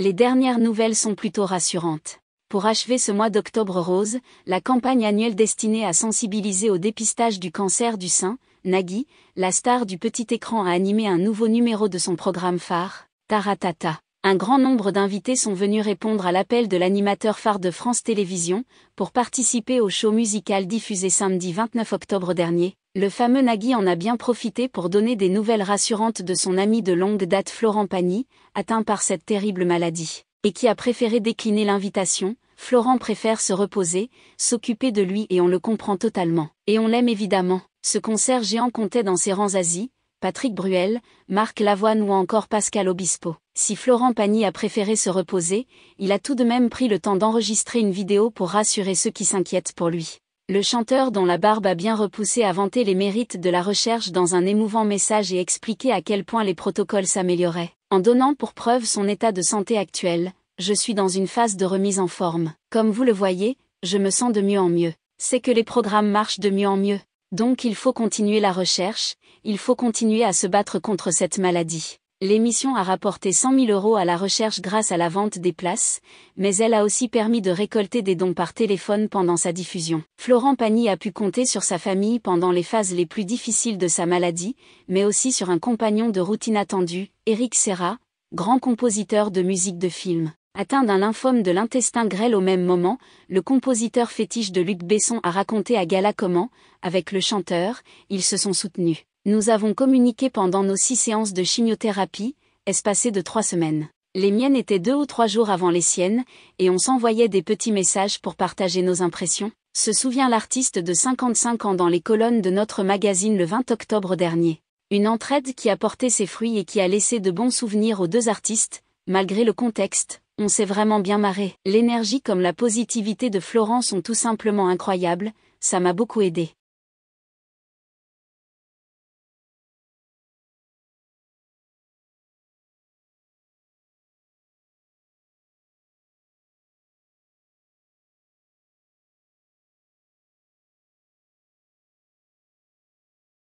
Les dernières nouvelles sont plutôt rassurantes. Pour achever ce mois d'octobre rose, la campagne annuelle destinée à sensibiliser au dépistage du cancer du sein, Nagui, la star du petit écran a animé un nouveau numéro de son programme phare, Taratata. Un grand nombre d'invités sont venus répondre à l'appel de l'animateur phare de France Télévisions pour participer au show musical diffusé samedi 29 octobre dernier, le fameux Nagui en a bien profité pour donner des nouvelles rassurantes de son ami de longue date Florent Pagny, atteint par cette terrible maladie, et qui a préféré décliner l'invitation, Florent préfère se reposer, s'occuper de lui et on le comprend totalement. Et on l'aime évidemment. Ce concert géant comptait dans ses rangs Asie, Patrick Bruel, Marc Lavoine ou encore Pascal Obispo. Si Florent Pagny a préféré se reposer, il a tout de même pris le temps d'enregistrer une vidéo pour rassurer ceux qui s'inquiètent pour lui le chanteur dont la barbe a bien repoussé a vanté les mérites de la recherche dans un émouvant message et expliqué à quel point les protocoles s'amélioraient, en donnant pour preuve son état de santé actuel, je suis dans une phase de remise en forme. Comme vous le voyez, je me sens de mieux en mieux. C'est que les programmes marchent de mieux en mieux. Donc il faut continuer la recherche, il faut continuer à se battre contre cette maladie. L'émission a rapporté 100 000 euros à la recherche grâce à la vente des places, mais elle a aussi permis de récolter des dons par téléphone pendant sa diffusion. Florent Pagny a pu compter sur sa famille pendant les phases les plus difficiles de sa maladie, mais aussi sur un compagnon de route inattendu, Éric Serra, grand compositeur de musique de film. Atteint d'un lymphome de l'intestin grêle au même moment, le compositeur fétiche de Luc Besson a raconté à Gala comment, avec le chanteur, ils se sont soutenus. Nous avons communiqué pendant nos six séances de chimiothérapie, espacées de trois semaines. Les miennes étaient deux ou trois jours avant les siennes, et on s'envoyait des petits messages pour partager nos impressions, se souvient l'artiste de 55 ans dans les colonnes de notre magazine le 20 octobre dernier. Une entraide qui a porté ses fruits et qui a laissé de bons souvenirs aux deux artistes, malgré le contexte, on s'est vraiment bien marré. L'énergie comme la positivité de Florent sont tout simplement incroyables, ça m'a beaucoup aidé.